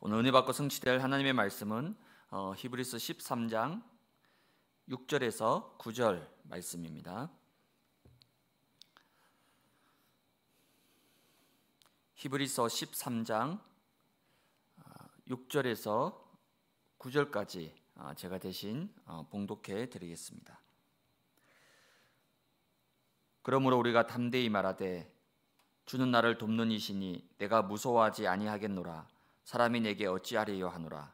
오늘 은혜 받고 성취될 하나님의 말씀은 어, 히브리서 13장 6절에서 9절 말씀입니다. 히브리서 13장 6절에서 아, 9절까지 아, 제가 대신 어, 봉독해 드리겠습니다. 그러므로 우리가 담대히 말하되 주는 나를 돕는 이시니 내가 무서워하지 아니하겠노라 사람이 내게 어찌하리요 하노라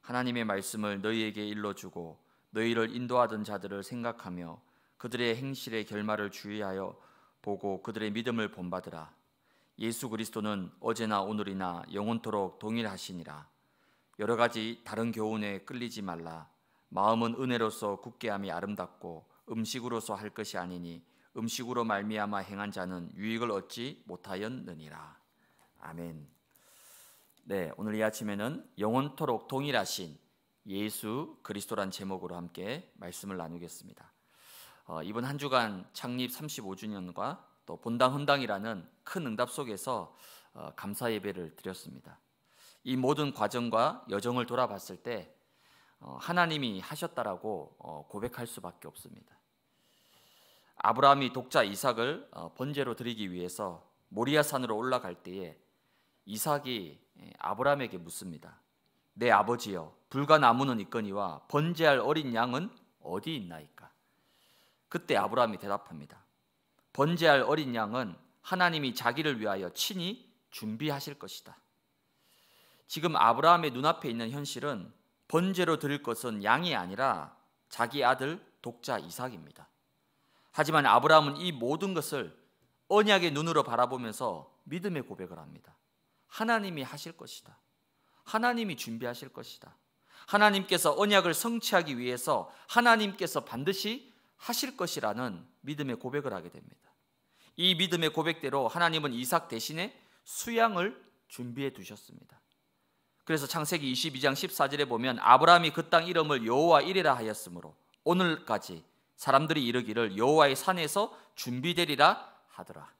하나님의 말씀을 너희에게 일러주고 너희를 인도하던 자들을 생각하며 그들의 행실의 결말을 주의하여 보고 그들의 믿음을 본받으라 예수 그리스도는 어제나 오늘이나 영원토록 동일하시니라 여러 가지 다른 교훈에 끌리지 말라 마음은 은혜로서 굳게 함이 아름답고 음식으로서 할 것이 아니니 음식으로 말미암아 행한 자는 유익을 얻지 못하였느니라 아멘 네, 오늘 이 아침에는 영원토록 동일하신 예수 그리스도란 제목으로 함께 말씀을 나누겠습니다. 어, 이번 한 주간 창립 35주년과 또 본당 헌당이라는 큰 응답 속에서 어, 감사 예배를 드렸습니다. 이 모든 과정과 여정을 돌아봤을 때 어, 하나님이 하셨다라고 어, 고백할 수밖에 없습니다. 아브라함이 독자 이삭을 어, 번제로 드리기 위해서 모리아산으로 올라갈 때에 이삭이 예, 아브라함에게 묻습니다. 내 아버지여 불과 나무는 있거니와 번제할 어린 양은 어디 있나이까? 그때 아브라함이 대답합니다. 번제할 어린 양은 하나님이 자기를 위하여 친히 준비하실 것이다. 지금 아브라함의 눈앞에 있는 현실은 번제로 드릴 것은 양이 아니라 자기 아들 독자 이삭입니다. 하지만 아브라함은 이 모든 것을 언약의 눈으로 바라보면서 믿음의 고백을 합니다. 하나님이 하실 것이다. 하나님이 준비하실 것이다. 하나님께서 언약을 성취하기 위해서 하나님께서 반드시 하실 것이라는 믿음의 고백을 하게 됩니다. 이 믿음의 고백대로 하나님은 이삭 대신에 수양을 준비해 두셨습니다. 그래서 창세기 22장 14절에 보면 아브라함이 그 땅 이름을 여호와 이리라 하였으므로 오늘까지 사람들이 이르기를 여호와의 산에서 준비되리라 하더라.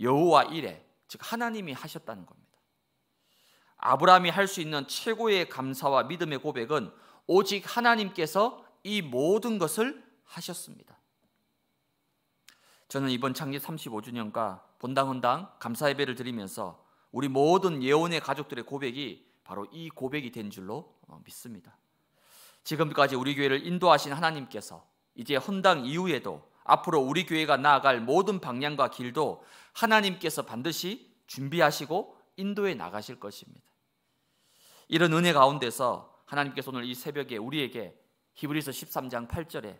여호와 이레 즉 하나님이 하셨다는 겁니다. 아브라함이 할 수 있는 최고의 감사와 믿음의 고백은 오직 하나님께서 이 모든 것을 하셨습니다. 저는 이번 창립 35주년과 본당헌당 감사 예배를 드리면서 우리 모든 예언의 가족들의 고백이 바로 이 고백이 된 줄로 어, 믿습니다. 지금까지 우리 교회를 인도하신 하나님께서 이제 헌당 이후에도 앞으로 우리 교회가 나아갈 모든 방향과 길도 하나님께서 반드시 준비하시고 인도해 나가실 것입니다. 이런 은혜 가운데서 하나님께서 오늘 이 새벽에 우리에게 히브리서 13장 8절에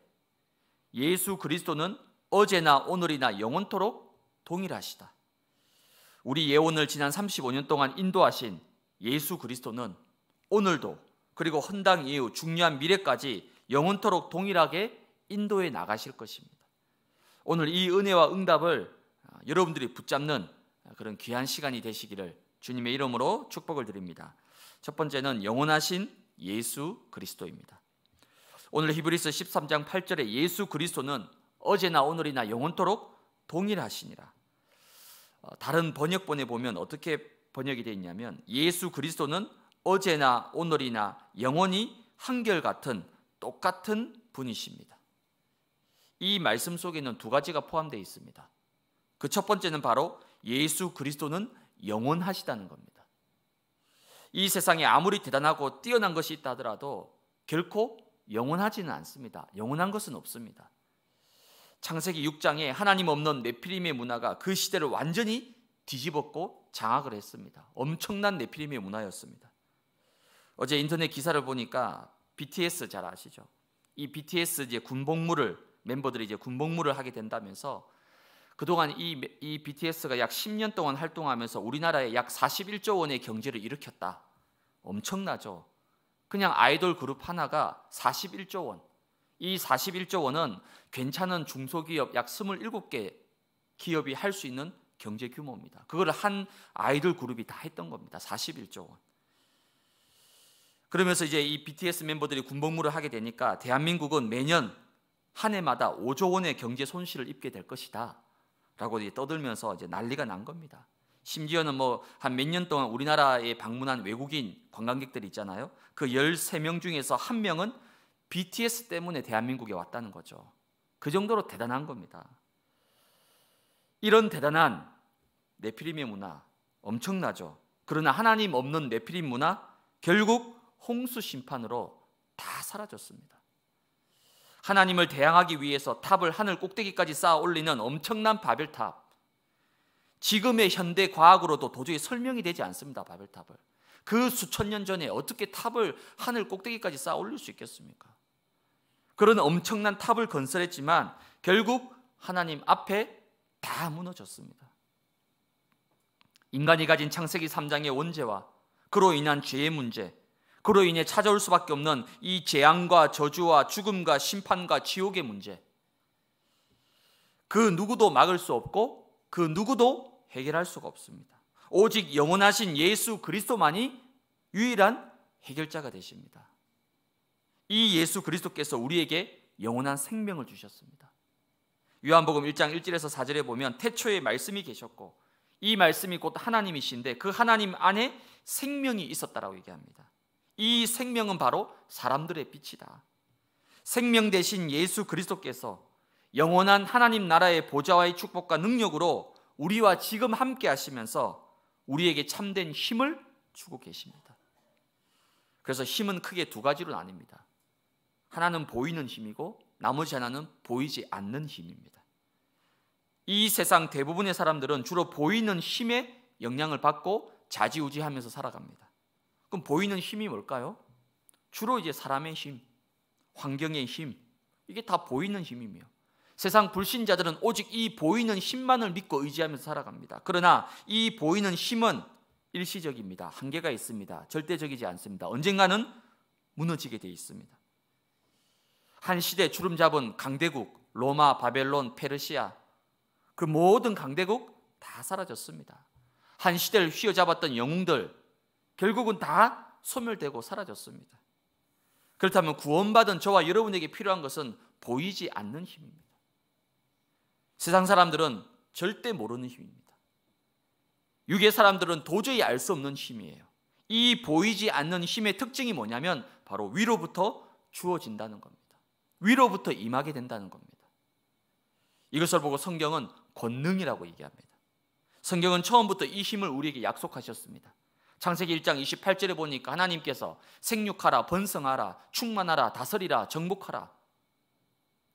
예수 그리스도는 어제나 오늘이나 영원토록 동일하시다. 우리 예언을 지난 35년 동안 인도하신 예수 그리스도는 오늘도 그리고 헌당 이후 중요한 미래까지 영원토록 동일하게 인도해 나가실 것입니다. 오늘 이 은혜와 응답을 여러분들이 붙잡는 그런 귀한 시간이 되시기를 주님의 이름으로 축복을 드립니다. 첫 번째는 영원하신 예수 그리스도입니다. 오늘 히브리서 13장 8절에 예수 그리스도는 어제나 오늘이나 영원토록 동일하시니라. 어, 다른 번역본에 보면 어떻게 번역이 되어 있냐면 예수 그리스도는 어제나 오늘이나 영원히 한결같은 똑같은 분이십니다. 이 말씀 속에는 두 가지가 포함되어 있습니다. 그첫 번째는 바로 예수 그리스도는 영원하시다는 겁니다. 이 세상에 아무리 대단하고 뛰어난 것이 있다 하더라도 결코 영원하지는 않습니다. 영원한 것은 없습니다. 창세기 6장에 하나님 없는 네피림의 문화가 그 시대를 완전히 뒤집었고 장악을 했습니다. 엄청난 네피림의 문화였습니다. 어제 인터넷 기사를 보니까 BTS 잘 아시죠? 이 BTS 이제 군복무를 멤버들이 이제 군복무를 하게 된다면서 그동안 이, 이 BTS가 약 10년 동안 활동하면서 우리나라에 약 41조 원의 경제를 일으켰다. 엄청나죠. 그냥 아이돌 그룹 하나가 41조 원. 이 41조 원은 괜찮은 중소기업 약 27개 기업이 할 수 있는 경제 규모입니다. 그걸 한 아이돌 그룹이 다 했던 겁니다. 41조 원. 그러면서 이제 이 BTS 멤버들이 군복무를 하게 되니까 대한민국은 매년 한 해마다 5조 원의 경제 손실을 입게 될 것이다. 라고 떠들면서 이제 난리가 난 겁니다. 심지어는 뭐 한 몇 년 동안 우리나라에 방문한 외국인 관광객들 있잖아요. 그 13명 중에서 한 명은 BTS 때문에 대한민국에 왔다는 거죠. 그 정도로 대단한 겁니다. 이런 대단한 네피림의 문화 엄청나죠. 그러나 하나님 없는 네피림 문화 결국 홍수 심판으로 다 사라졌습니다. 하나님을 대항하기 위해서 탑을 하늘 꼭대기까지 쌓아 올리는 엄청난 바벨탑. 지금의 현대 과학으로도 도저히 설명이 되지 않습니다. 바벨탑을. 그 수천 년 전에 어떻게 탑을 하늘 꼭대기까지 쌓아 올릴 수 있겠습니까? 그런 엄청난 탑을 건설했지만 결국 하나님 앞에 다 무너졌습니다. 인간이 가진 창세기 3장의 원죄와 그로 인한 죄의 문제, 그로 인해 찾아올 수밖에 없는 이 재앙과 저주와 죽음과 심판과 지옥의 문제. 그 누구도 막을 수 없고 그 누구도 해결할 수가 없습니다. 오직 영원하신 예수 그리스도만이 유일한 해결자가 되십니다. 이 예수 그리스도께서 우리에게 영원한 생명을 주셨습니다. 요한복음 1장 1절에서 4절에 보면 태초에 말씀이 계셨고 이 말씀이 곧 하나님이신데 그 하나님 안에 생명이 있었다라고 얘기합니다. 이 생명은 바로 사람들의 빛이다. 생명 대신 예수 그리스도께서 영원한 하나님 나라의 보좌와의 축복과 능력으로 우리와 지금 함께 하시면서 우리에게 참된 힘을 주고 계십니다. 그래서 힘은 크게 두 가지로 나뉩니다. 하나는 보이는 힘이고 나머지 하나는 보이지 않는 힘입니다. 이 세상 대부분의 사람들은 주로 보이는 힘에 영향을 받고 자지우지하면서 살아갑니다. 그럼 보이는 힘이 뭘까요? 주로 이제 사람의 힘, 환경의 힘, 이게 다 보이는 힘이며 세상 불신자들은 오직 이 보이는 힘만을 믿고 의지하면서 살아갑니다. 그러나 이 보이는 힘은 일시적입니다. 한계가 있습니다. 절대적이지 않습니다. 언젠가는 무너지게 돼 있습니다. 한 시대 주름 잡은 강대국, 로마, 바벨론, 페르시아 그 모든 강대국 다 사라졌습니다. 한 시대를 휘어잡았던 영웅들 결국은 다 소멸되고 사라졌습니다. 그렇다면 구원받은 저와 여러분에게 필요한 것은 보이지 않는 힘입니다. 세상 사람들은 절대 모르는 힘입니다. 육의 사람들은 도저히 알 수 없는 힘이에요. 이 보이지 않는 힘의 특징이 뭐냐면 바로 위로부터 주어진다는 겁니다. 위로부터 임하게 된다는 겁니다. 이것을 보고 성경은 권능이라고 얘기합니다. 성경은 처음부터 이 힘을 우리에게 약속하셨습니다. 창세기 1장 28절에 보니까 하나님께서 생육하라, 번성하라, 충만하라, 다스리라, 정복하라.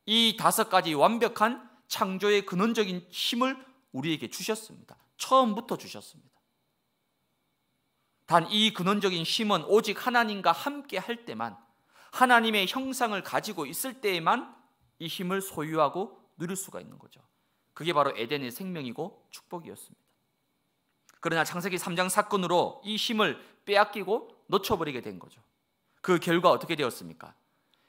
이 다섯 가지 완벽한 창조의 근원적인 힘을 우리에게 주셨습니다. 처음부터 주셨습니다. 단 이 근원적인 힘은 오직 하나님과 함께 할 때만 하나님의 형상을 가지고 있을 때에만 이 힘을 소유하고 누릴 수가 있는 거죠. 그게 바로 에덴의 생명이고 축복이었습니다. 그러나 창세기 3장 사건으로 이 힘을 빼앗기고 놓쳐버리게 된 거죠. 그 결과 어떻게 되었습니까?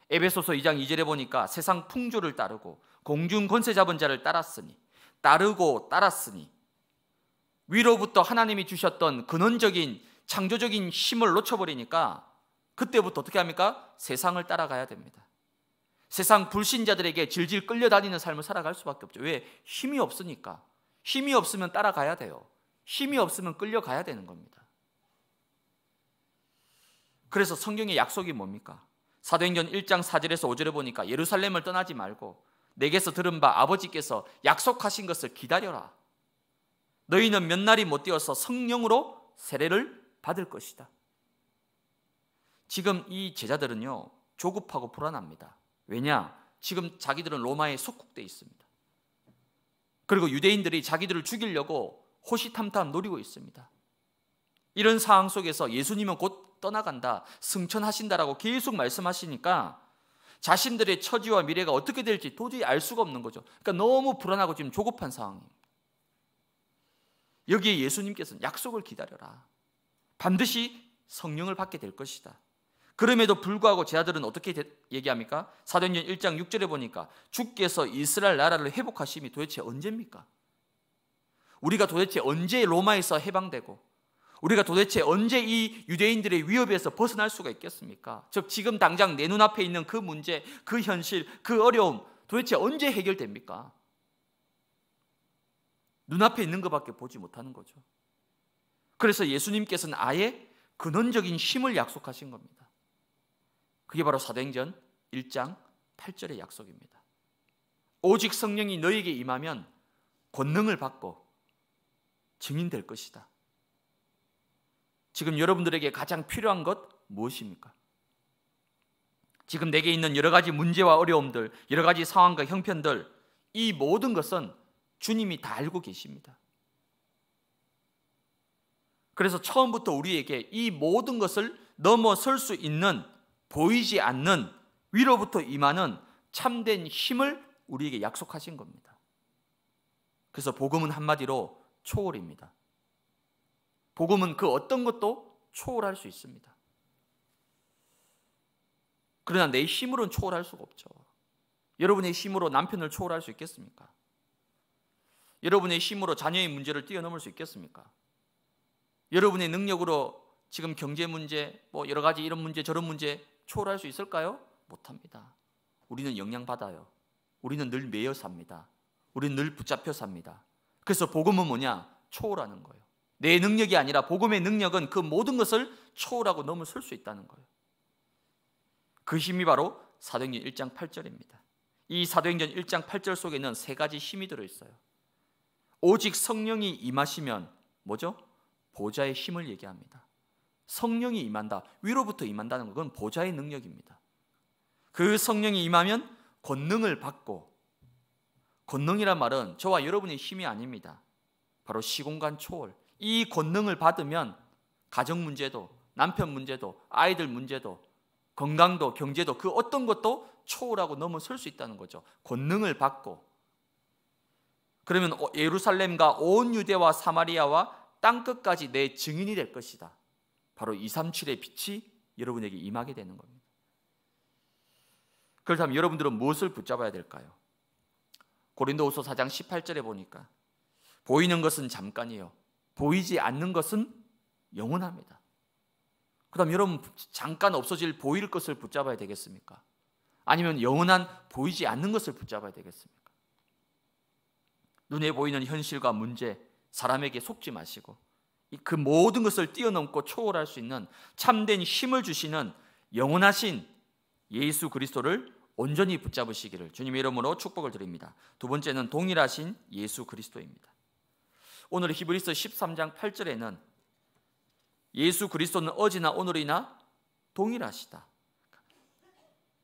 에베소서 2장 2절에 보니까 세상 풍조를 따르고 공중 권세 잡은 자를 따랐으니 따르고 따랐으니 위로부터 하나님이 주셨던 근원적인 창조적인 힘을 놓쳐버리니까 그때부터 어떻게 합니까? 세상을 따라가야 됩니다. 세상 불신자들에게 질질 끌려다니는 삶을 살아갈 수밖에 없죠. 왜? 힘이 없으니까. 힘이 없으면 따라가야 돼요. 힘이 없으면 끌려가야 되는 겁니다. 그래서 성경의 약속이 뭡니까? 사도행전 1장 4절에서 5절에 보니까 예루살렘을 떠나지 말고 내게서 들은 바 아버지께서 약속하신 것을 기다려라. 너희는 몇 날이 못 되어서 성령으로 세례를 받을 것이다. 지금 이 제자들은요 조급하고 불안합니다. 왜냐? 지금 자기들은 로마에 속국돼 있습니다. 그리고 유대인들이 자기들을 죽이려고 호시탐탐 노리고 있습니다. 이런 상황 속에서 예수님은 곧 떠나간다, 승천하신다라고 계속 말씀하시니까 자신들의 처지와 미래가 어떻게 될지 도저히 알 수가 없는 거죠. 그러니까 너무 불안하고 지금 조급한 상황입니다. 여기에 예수님께서는 약속을 기다려라. 반드시 성령을 받게 될 것이다. 그럼에도 불구하고 제 아들은 어떻게 얘기합니까? 사도행전 1장 6절에 보니까 주께서 이스라엘 나라를 회복하심이 도대체 언제입니까? 우리가 도대체 언제 로마에서 해방되고 우리가 도대체 언제 이 유대인들의 위협에서 벗어날 수가 있겠습니까? 즉 지금 당장 내 눈앞에 있는 그 문제, 그 현실, 그 어려움 도대체 언제 해결됩니까? 눈앞에 있는 것밖에 보지 못하는 거죠. 그래서 예수님께서는 아예 근원적인 힘을 약속하신 겁니다. 그게 바로 사도행전 1장 8절의 약속입니다. 오직 성령이 너에게 임하면 권능을 받고 증인될 것이다. 지금 여러분들에게 가장 필요한 것 무엇입니까? 지금 내게 있는 여러 가지 문제와 어려움들, 여러 가지 상황과 형편들, 이 모든 것은 주님이 다 알고 계십니다. 그래서 처음부터 우리에게 이 모든 것을 넘어설 수 있는 보이지 않는 위로부터 임하는 참된 힘을 우리에게 약속하신 겁니다. 그래서 복음은 한마디로 초월입니다. 복음은 그 어떤 것도 초월할 수 있습니다. 그러나 내 힘으로는 초월할 수가 없죠. 여러분의 힘으로 남편을 초월할 수 있겠습니까? 여러분의 힘으로 자녀의 문제를 뛰어넘을 수 있겠습니까? 여러분의 능력으로 지금 경제 문제, 뭐 여러 가지 이런 문제 저런 문제 초월할 수 있을까요? 못합니다. 우리는 영향 받아요. 우리는 늘 매여 삽니다. 우리는 늘 붙잡혀 삽니다. 그래서 복음은 뭐냐? 초월하는 거예요. 내 능력이 아니라 복음의 능력은 그 모든 것을 초월하고 넘어설 수 있다는 거예요. 그 힘이 바로 사도행전 1장 8절입니다. 이 사도행전 1장 8절 속에는 세 가지 힘이 들어 있어요. 오직 성령이 임하시면 뭐죠? 보좌의 힘을 얘기합니다. 성령이 임한다. 위로부터 임한다는 건 보좌의 능력입니다. 그 성령이 임하면 권능을 받고 권능이란 말은 저와 여러분의 힘이 아닙니다. 바로 시공간 초월. 이 권능을 받으면 가정 문제도, 남편 문제도, 아이들 문제도, 건강도, 경제도 그 어떤 것도 초월하고 넘어설 수 있다는 거죠. 권능을 받고. 그러면 어, 예루살렘과 온 유대와 사마리아와 땅 끝까지 내 증인이 될 것이다. 바로 237의 빛이 여러분에게 임하게 되는 겁니다. 그렇다면 여러분들은 무엇을 붙잡아야 될까요? 고린도후서 4장 18절에 보니까 보이는 것은 잠깐이요 보이지 않는 것은 영원합니다. 그다음 여러분 잠깐 없어질 보일 것을 붙잡아야 되겠습니까? 아니면 영원한 보이지 않는 것을 붙잡아야 되겠습니까? 눈에 보이는 현실과 문제, 사람에게 속지 마시고 그 모든 것을 뛰어넘고 초월할 수 있는 참된 힘을 주시는 영원하신 예수 그리스도를 온전히 붙잡으시기를 주님의 이름으로 축복을 드립니다. 두 번째는 동일하신 예수 그리스도입니다. 오늘 히브리서 13장 8절에는 예수 그리스도는 어제나 오늘이나 동일하시다.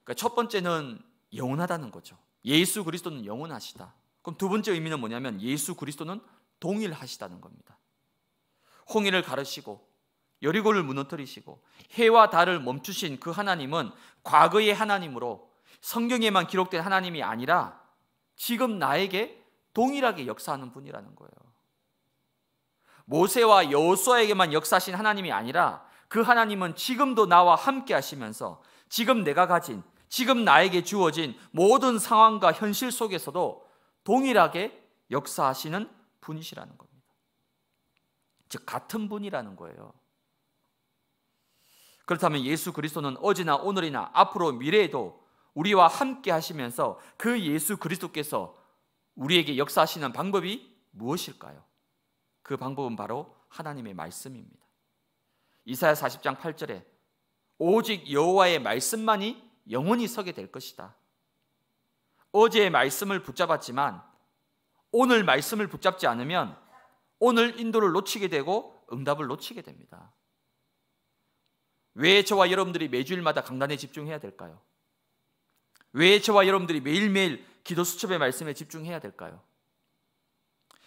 그러니까 첫 번째는 영원하다는 거죠. 예수 그리스도는 영원하시다. 그럼 두 번째 의미는 뭐냐면 예수 그리스도는 동일하시다는 겁니다. 홍해를 가르시고 여리고를 무너뜨리시고 해와 달을 멈추신 그 하나님은 과거의 하나님으로 성경에만 기록된 하나님이 아니라 지금 나에게 동일하게 역사하는 분이라는 거예요. 모세와 여호수아에게만 역사하신 하나님이 아니라 그 하나님은 지금도 나와 함께 하시면서 지금 내가 가진 지금 나에게 주어진 모든 상황과 현실 속에서도 동일하게 역사하시는 분이시라는 겁니다. 즉 같은 분이라는 거예요. 그렇다면 예수 그리스도는 어제나 오늘이나 앞으로 미래에도 우리와 함께 하시면서 그 예수 그리스도께서 우리에게 역사하시는 방법이 무엇일까요? 그 방법은 바로 하나님의 말씀입니다. 이사야 40장 8절에 오직 여호와의 말씀만이 영원히 서게 될 것이다. 어제의 말씀을 붙잡았지만 오늘 말씀을 붙잡지 않으면 오늘 인도를 놓치게 되고 응답을 놓치게 됩니다. 왜 저와 여러분들이 매주일마다 강단에 집중해야 될까요? 왜 저와 여러분들이 매일매일 기도 수첩의 말씀에 집중해야 될까요?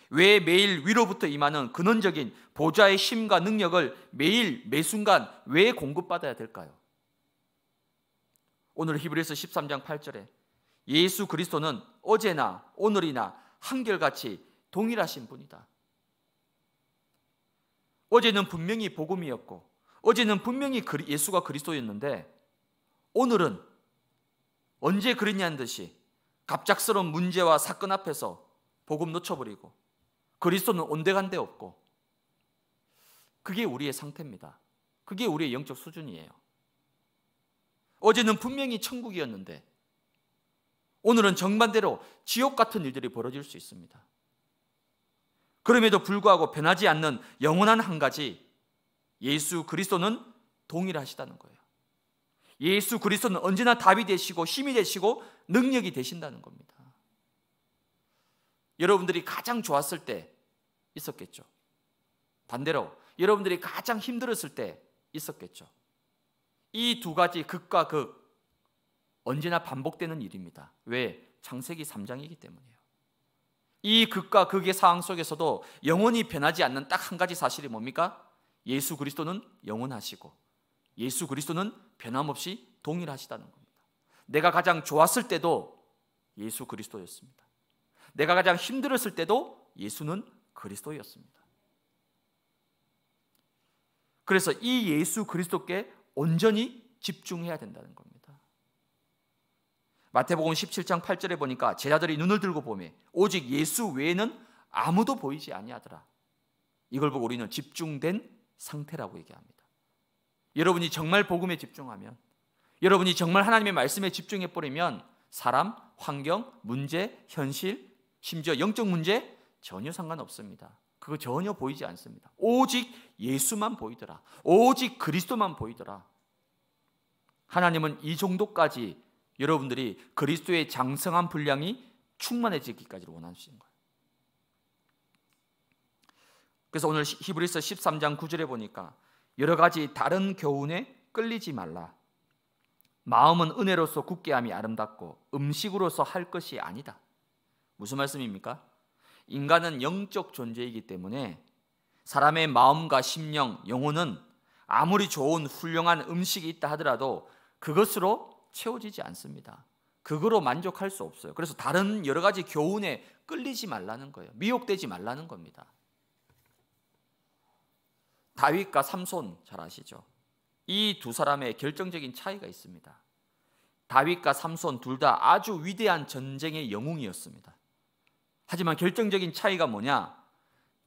왜 매일 위로부터 임하는 근원적인 보좌의 힘과 능력을 매일 매순간 왜 공급받아야 될까요? 오늘 히브리서 13장 8절에 예수 그리스도는 어제나 오늘이나 한결같이 동일하신 분이다. 어제는 분명히 복음이었고 어제는 분명히 예수가 그리스도였는데 오늘은 언제 그랬냐는 듯이 갑작스러운 문제와 사건 앞에서 복음 놓쳐버리고 그리스도는 온데간데 없고 그게 우리의 상태입니다. 그게 우리의 영적 수준이에요. 어제는 분명히 천국이었는데 오늘은 정반대로 지옥 같은 일들이 벌어질 수 있습니다. 그럼에도 불구하고 변하지 않는 영원한 한 가지 예수 그리스도는 동일하시다는 거예요. 예수 그리스도는 언제나 답이 되시고 힘이 되시고 능력이 되신다는 겁니다. 여러분들이 가장 좋았을 때 있었겠죠. 반대로 여러분들이 가장 힘들었을 때 있었겠죠. 이 두 가지 극과 극 언제나 반복되는 일입니다. 왜? 창세기 3장이기 때문이에요. 이 극과 극의 상황 속에서도 영원히 변하지 않는 딱 한 가지 사실이 뭡니까? 예수 그리스도는 영원하시고 예수 그리스도는 변함없이 동일하시다는 겁니다. 내가 가장 좋았을 때도 예수 그리스도였습니다. 내가 가장 힘들었을 때도 예수는 그리스도였습니다. 그래서 이 예수 그리스도께 온전히 집중해야 된다는 겁니다. 마태복음 17장 8절에 보니까 제자들이 눈을 들고 보매 오직 예수 외에는 아무도 보이지 아니하더라. 이걸 보고 우리는 집중된 상태라고 얘기합니다. 여러분이 정말 복음에 집중하면 여러분이 정말 하나님의 말씀에 집중해 버리면 사람, 환경, 문제, 현실, 심지어 영적 문제 전혀 상관없습니다. 그거 전혀 보이지 않습니다. 오직 예수만 보이더라. 오직 그리스도만 보이더라. 하나님은 이 정도까지 여러분들이 그리스도의 장성한 분량이 충만해지기까지 원하시는 거예요. 그래서 오늘 히브리서 13장 9절에 보니까 여러 가지 다른 교훈에 끌리지 말라. 마음은 은혜로서 굳게함이 아름답고 음식으로서 할 것이 아니다. 무슨 말씀입니까? 인간은 영적 존재이기 때문에 사람의 마음과 심령, 영혼은 아무리 좋은 훌륭한 음식이 있다 하더라도 그것으로 채워지지 않습니다. 그거로 만족할 수 없어요. 그래서 다른 여러 가지 교훈에 끌리지 말라는 거예요. 미혹되지 말라는 겁니다. 다윗과 삼손 잘 아시죠? 이 두 사람의 결정적인 차이가 있습니다. 다윗과 삼손 둘 다 아주 위대한 전쟁의 영웅이었습니다. 하지만 결정적인 차이가 뭐냐?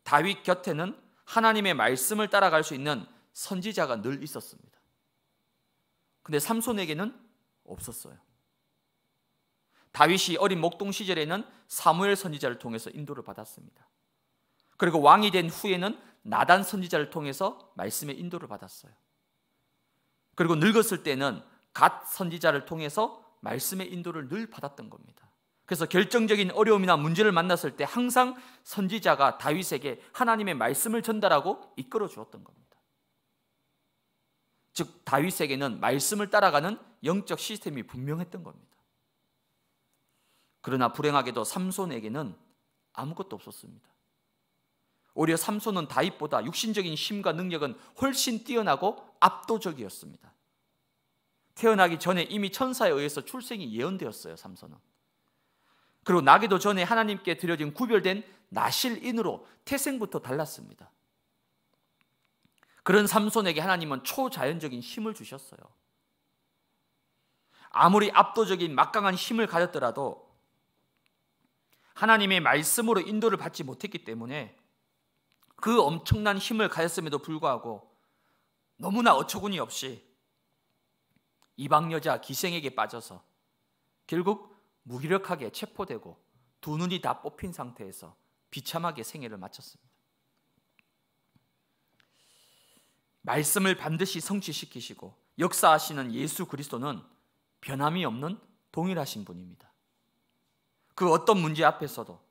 다윗 곁에는 하나님의 말씀을 따라갈 수 있는 선지자가 늘 있었습니다. 근데 삼손에게는 없었어요. 다윗이 어린 목동 시절에는 사무엘 선지자를 통해서 인도를 받았습니다. 그리고 왕이 된 후에는 나단 선지자를 통해서 말씀의 인도를 받았어요. 그리고 늙었을 때는 갓 선지자를 통해서 말씀의 인도를 늘 받았던 겁니다. 그래서 결정적인 어려움이나 문제를 만났을 때 항상 선지자가 다윗에게 하나님의 말씀을 전달하고 이끌어 주었던 겁니다. 즉 다윗에게는 말씀을 따라가는 영적 시스템이 분명했던 겁니다. 그러나 불행하게도 삼손에게는 아무것도 없었습니다. 오히려 삼손은 다윗보다 육신적인 힘과 능력은 훨씬 뛰어나고 압도적이었습니다. 태어나기 전에 이미 천사에 의해서 출생이 예언되었어요, 삼손은. 그리고 나기도 전에 하나님께 드려진 구별된 나실인으로 태생부터 달랐습니다. 그런 삼손에게 하나님은 초자연적인 힘을 주셨어요. 아무리 압도적인 막강한 힘을 가졌더라도 하나님의 말씀으로 인도를 받지 못했기 때문에 그 엄청난 힘을 가졌음에도 불구하고 너무나 어처구니 없이 이방 여자 기생에게 빠져서 결국 무기력하게 체포되고 두 눈이 다 뽑힌 상태에서 비참하게 생애를 마쳤습니다. 말씀을 반드시 성취시키시고 역사하시는 예수 그리스도는 변함이 없는 동일하신 분입니다. 그 어떤 문제 앞에서도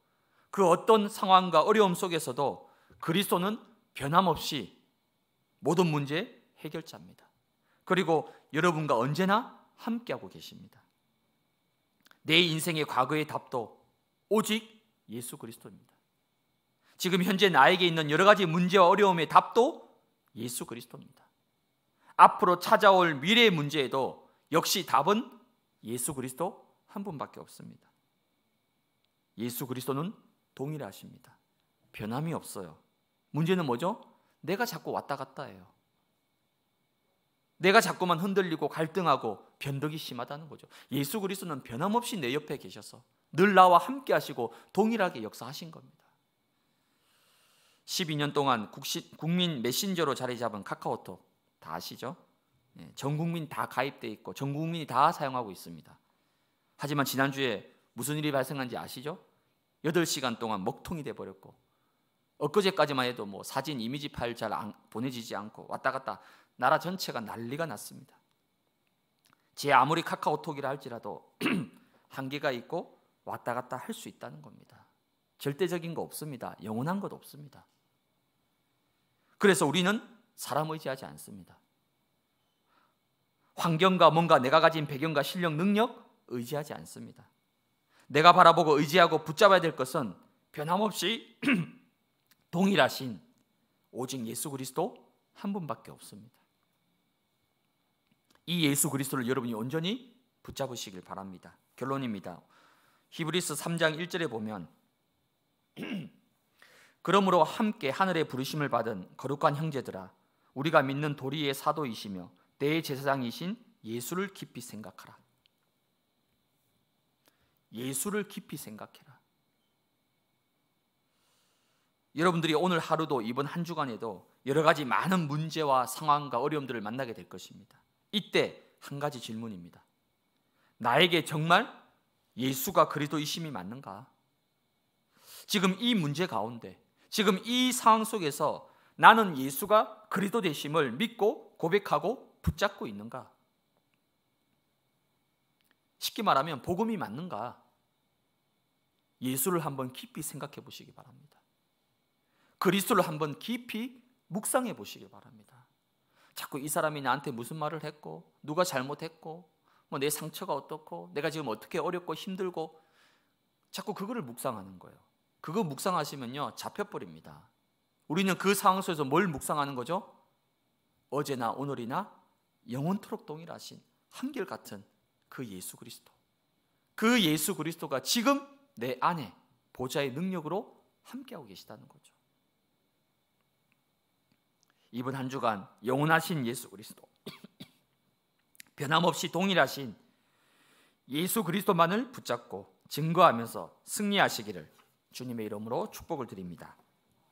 그 어떤 상황과 어려움 속에서도 그리스도는 변함없이 모든 문제의 해결자입니다. 그리고 여러분과 언제나 함께하고 계십니다. 내 인생의 과거의 답도 오직 예수 그리스도입니다. 지금 현재 나에게 있는 여러 가지 문제와 어려움의 답도 예수 그리스도입니다. 앞으로 찾아올 미래의 문제에도 역시 답은 예수 그리스도 한 분밖에 없습니다. 예수 그리스도는 동일하십니다. 변함이 없어요. 문제는 뭐죠? 내가 자꾸 왔다 갔다 해요. 내가 자꾸만 흔들리고 갈등하고 변덕이 심하다는 거죠. 예수 그리스도는 변함없이 내 옆에 계셔서 늘 나와 함께 하시고 동일하게 역사하신 겁니다. 12년 동안 국민 메신저로 자리 잡은 카카오톡 다 아시죠? 예, 전 국민 다 가입돼 있고 전 국민이 다 사용하고 있습니다. 하지만 지난주에 무슨 일이 발생한지 아시죠? 8시간 동안 먹통이 돼 버렸고 엊그제까지만 해도 뭐 사진 이미지 파일 잘 안, 보내지지 않고 왔다 갔다 나라 전체가 난리가 났습니다. 제 아무리 카카오톡이라 할지라도 한계가 있고 왔다 갔다 할 수 있다는 겁니다. 절대적인 거 없습니다. 영원한 것 없습니다. 그래서 우리는 사람 의지하지 않습니다. 환경과 뭔가 내가 가진 배경과 실력, 능력 의지하지 않습니다. 내가 바라보고 의지하고 붙잡아야 될 것은 변함없이 동일하신 오직 예수 그리스도 한 분밖에 없습니다. 이 예수 그리스도를 여러분이 온전히 붙잡으시길 바랍니다. 결론입니다. 히브리스 3장 1절에 보면 그러므로 함께 하늘의 부르심을 받은 거룩한 형제들아 우리가 믿는 도리의 사도이시며 대제사장이신 예수를 깊이 생각하라. 예수를 깊이 생각해라. 여러분들이 오늘 하루도 이번 한 주간에도 여러 가지 많은 문제와 상황과 어려움들을 만나게 될 것입니다. 이때 한 가지 질문입니다. 나에게 정말 예수가 그리스도이심이 맞는가? 지금 이 문제 가운데, 지금 이 상황 속에서 나는 예수가 그리스도 되심을 믿고 고백하고 붙잡고 있는가? 쉽게 말하면 복음이 맞는가? 예수를 한번 깊이 생각해 보시기 바랍니다. 그리스도를 한번 깊이 묵상해 보시길 바랍니다. 자꾸 이 사람이 나한테 무슨 말을 했고 누가 잘못했고 뭐 내 상처가 어떻고 내가 지금 어떻게 어렵고 힘들고 자꾸 그거를 묵상하는 거예요. 그거 묵상하시면요 잡혀버립니다. 우리는 그 상황 속에서 뭘 묵상하는 거죠? 어제나 오늘이나 영원토록 동일하신 한결같은 그 예수 그리스도. 그 예수 그리스도가 지금 내 안에 보좌의 능력으로 함께하고 계시다는 거죠. 이번 한 주간 영원하신 예수 그리스도 변함없이 동일하신 예수 그리스도만을 붙잡고 증거하면서 승리하시기를 주님의 이름으로 축복을 드립니다.